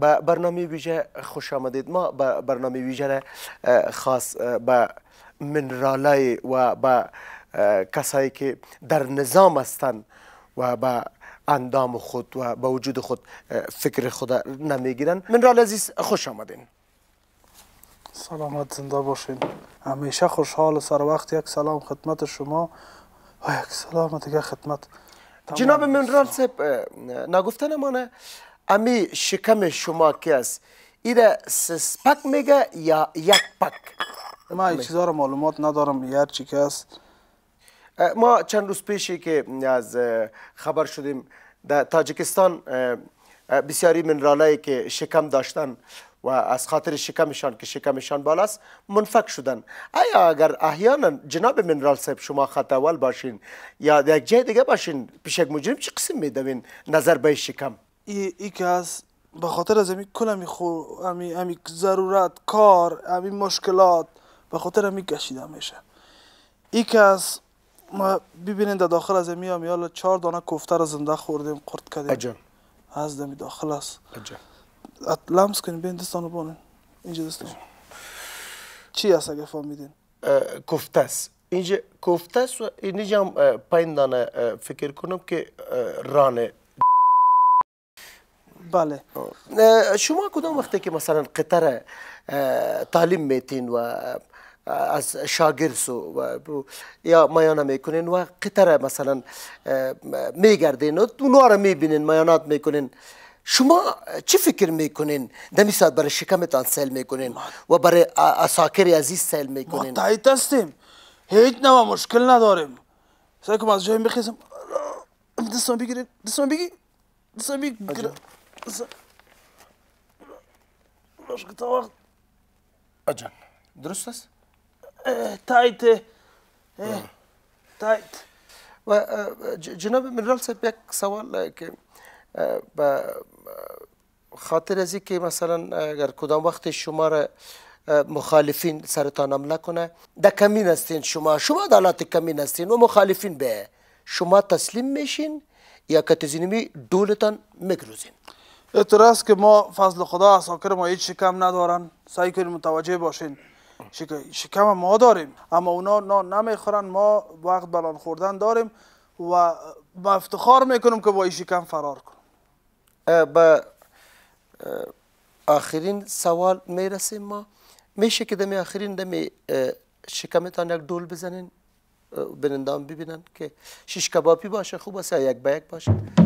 به برنامه ویژه خوش آمدید ما به برنامه ویژه خاص به منرالای و به کسایی که در نظام هستند و به اندام خود و با وجود خود فکر خود نمیگیرن منرال عزیز خوش آمدین سلامت زنده باشین همیشه خوشحال سر وقت یک سلام خدمت شما و یک سلام دیگه خدمت جناب منرال سب نگفته نمانه امی شکم شما که است ایره سپک میگه یا یک پک من این معلومات ندارم یار چی ما چند روز پیشی که از خبر شدیم در تاجکستان بسیاری منرالایی که شکم داشتن و از خاطر شکمشان که شکمشان بالاست منفک شدن آیا اگر احیانا جناب منرال صاحب شما خط اول باشین یا یک جای دیگه باشین پیش مجرم چی قسم میدوین نظر به شکم ای, ای که از به خاطر از امی کل امی, خو... امی, ضرورت کار امی مشکلات به خاطر امی کشیده میشه ای که از ما ببینین در داخل از امی همی حالا چهار دانه کفته را زنده خوردیم قرد کردیم عجب از دمی داخل است عجب لمس کنیم بین دستانو بانیم اینجا چی هست اگه فهمیدین؟ کفته است اینجا کفته است و اینجا هم پایین دانه فکر کنم که رانه بله شما کدام وقتی که مثلا قطر تعلیم میتین و از شاگرد سو یا میانه میکنین و قطر مثلا میگردین و اونها رو میبینین میانات میکنین شما چه فکر میکنین دمی ساعت برای شکمتان سیل میکنین و برای اساکر عزیز سیل میکنین ما هستیم هیچ نوع مشکل نداریم از جایی بخیزم دستان بگیرین دستان بگی دستان başka vakit. Acan. درست است؟ تایت تایت و جناب منرال صاحب یک سوال که به خاطر از که مثلا اگر کدام وقت شما را مخالفین سرتان حمله کنه در کمین هستین شما شما در حالت کمین هستین و مخالفین به شما تسلیم میشین یا که تزینمی دولتان میگروزین اعتراض که ما فضل خدا اساکر ما هیچ شکم ندارن سعی کنیم متوجه باشین شکم ما داریم اما اونا نان نمیخورن ما وقت بلان خوردن داریم و با افتخار میکنم که با این شکم فرار کنم به آخرین سوال میرسیم ما میشه که دمی آخرین دمی شکمتان یک دول بزنین بنندام ببینن که شیش کبابی باشه خوب است یک به یک باشه